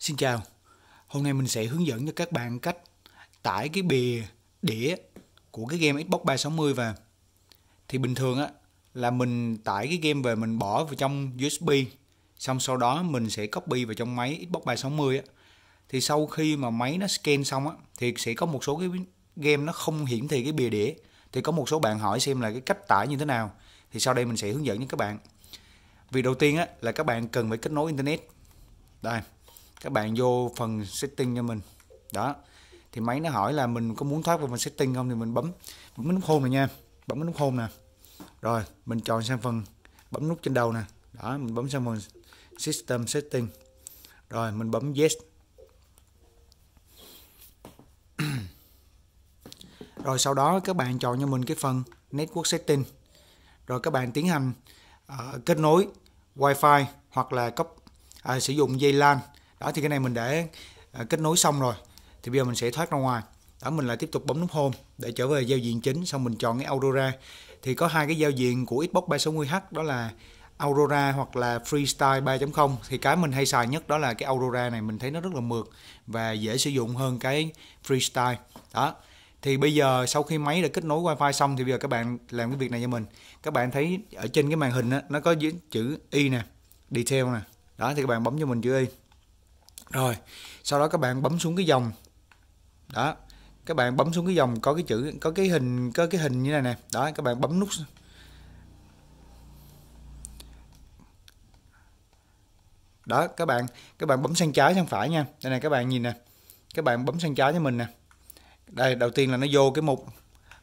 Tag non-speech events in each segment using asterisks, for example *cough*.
Xin chào, hôm nay mình sẽ hướng dẫn cho các bạn cách tải cái bìa đĩa của cái game Xbox 360 và Thì bình thường á là mình tải cái game về mình bỏ vào trong USB, xong sau đó mình sẽ copy vào trong máy Xbox 360 á. Thì sau khi mà máy nó scan xong á thì sẽ có một số cái game nó không hiển thị cái bìa đĩa. Thì có một số bạn hỏi xem là cái cách tải như thế nào. Thì sau đây mình sẽ hướng dẫn cho các bạn. vì đầu tiên á là các bạn cần phải kết nối internet. Đây, các bạn vô phần setting cho mình đó thì máy nó hỏi là mình có muốn thoát vào phần setting không thì mình bấm bấm nút home này nha bấm nút home nè rồi mình chọn sang phần bấm nút trên đầu nè đó mình bấm sang phần system setting rồi mình bấm yes *clears throat* rồi sau đó các bạn chọn cho mình cái phần network setting rồi các bạn tiến hành uh, kết nối wifi hoặc là cấp uh, sử dụng dây lan đó thì cái này mình để à, kết nối xong rồi thì bây giờ mình sẽ thoát ra ngoài đó mình lại tiếp tục bấm nút home để trở về giao diện chính xong mình chọn cái Aurora thì có hai cái giao diện của Xbox 360H đó là Aurora hoặc là Freestyle 3.0 thì cái mình hay xài nhất đó là cái Aurora này mình thấy nó rất là mượt và dễ sử dụng hơn cái Freestyle đó thì bây giờ sau khi máy đã kết nối wifi xong thì bây giờ các bạn làm cái việc này cho mình các bạn thấy ở trên cái màn hình đó, nó có chữ y nè detail nè đó thì các bạn bấm cho mình chữ y rồi sau đó các bạn bấm xuống cái dòng đó các bạn bấm xuống cái dòng có cái chữ có cái hình có cái hình như này nè đó các bạn bấm nút đó các bạn các bạn bấm sang trái sang phải nha đây này các bạn nhìn nè các bạn bấm sang trái cho mình nè đây đầu tiên là nó vô cái mục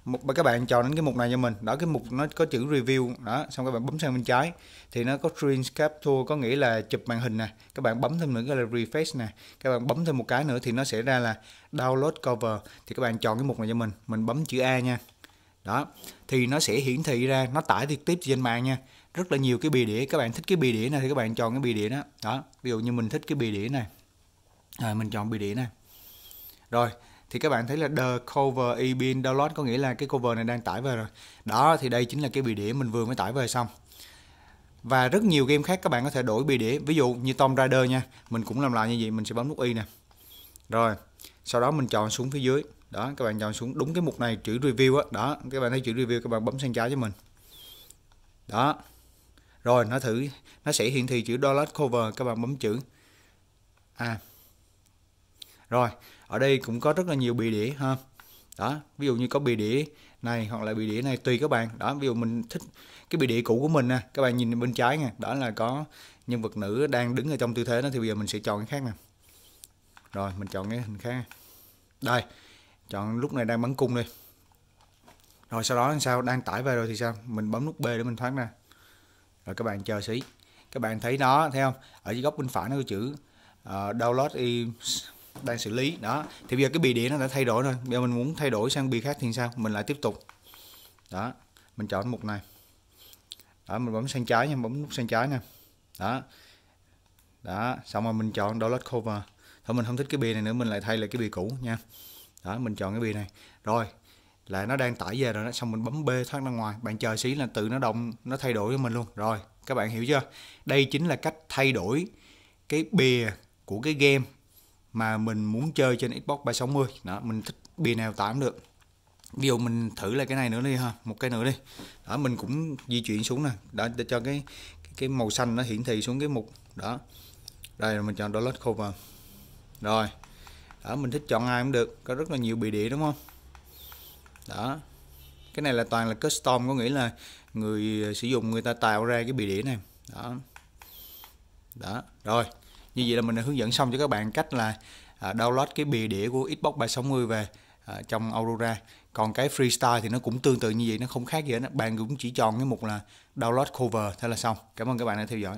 một các bạn chọn đến cái mục này cho mình đó cái mục nó có chữ review đó xong các bạn bấm sang bên trái thì nó có screen capture có nghĩa là chụp màn hình nè các bạn bấm thêm nữa cái là refresh nè các bạn bấm thêm một cái nữa thì nó sẽ ra là download cover thì các bạn chọn cái mục này cho mình mình bấm chữ A nha đó thì nó sẽ hiển thị ra nó tải trực tiếp trên mạng nha rất là nhiều cái bì đĩa các bạn thích cái bì đĩa này thì các bạn chọn cái bì đĩa đó đó ví dụ như mình thích cái bì đĩa này à, mình chọn bì đĩa này rồi thì các bạn thấy là the cover ebin download có nghĩa là cái cover này đang tải về rồi đó thì đây chính là cái bì đĩa mình vừa mới tải về xong và rất nhiều game khác các bạn có thể đổi bì đĩa ví dụ như tom Raider nha mình cũng làm lại như vậy mình sẽ bấm nút y nè rồi sau đó mình chọn xuống phía dưới đó các bạn chọn xuống đúng cái mục này chữ review á đó các bạn thấy chữ review các bạn bấm sang trái cho mình đó rồi nó thử nó sẽ hiện thị chữ download cover các bạn bấm chữ à rồi ở đây cũng có rất là nhiều bì đĩa ha đó ví dụ như có bì đĩa này hoặc là bì đĩa này tùy các bạn đó ví dụ mình thích cái bì đĩa cũ của mình nè các bạn nhìn bên trái nè đó là có nhân vật nữ đang đứng ở trong tư thế đó thì bây giờ mình sẽ chọn cái khác nè rồi mình chọn cái hình khác đây chọn lúc này đang bắn cung đi rồi sau đó làm sao đang tải về rồi thì sao mình bấm nút B để mình thoát ra rồi các bạn chờ xí các bạn thấy nó, thấy không ở dưới góc bên phải nó có chữ uh, download đang xử lý đó thì bây giờ cái bì đĩa nó đã thay đổi rồi bây giờ mình muốn thay đổi sang bì khác thì sao mình lại tiếp tục đó mình chọn mục này đó mình bấm sang trái nha bấm nút sang trái nè đó đó xong rồi mình chọn download cover thôi mình không thích cái bì này nữa mình lại thay lại cái bì cũ nha đó mình chọn cái bì này rồi là nó đang tải về rồi đó xong mình bấm b thoát ra ngoài bạn chờ xí là tự nó động nó thay đổi cho mình luôn rồi các bạn hiểu chưa đây chính là cách thay đổi cái bìa của cái game mà mình muốn chơi trên Xbox 360 đó mình thích bia nào tải được ví dụ mình thử lại cái này nữa đi ha một cái nữa đi đó mình cũng di chuyển xuống nè đó để cho cái cái màu xanh nó hiển thị xuống cái mục đó đây mình chọn download cover rồi đó mình thích chọn ai cũng được có rất là nhiều bị đĩa đúng không đó cái này là toàn là custom có nghĩa là người sử dụng người ta tạo ra cái bị đĩa này đó đó rồi như vậy là mình đã hướng dẫn xong cho các bạn cách là à, download cái bìa đĩa của Xbox 360 về à, trong Aurora còn cái freestyle thì nó cũng tương tự như vậy nó không khác gì hết bạn cũng chỉ chọn cái mục là download cover thế là xong cảm ơn các bạn đã theo dõi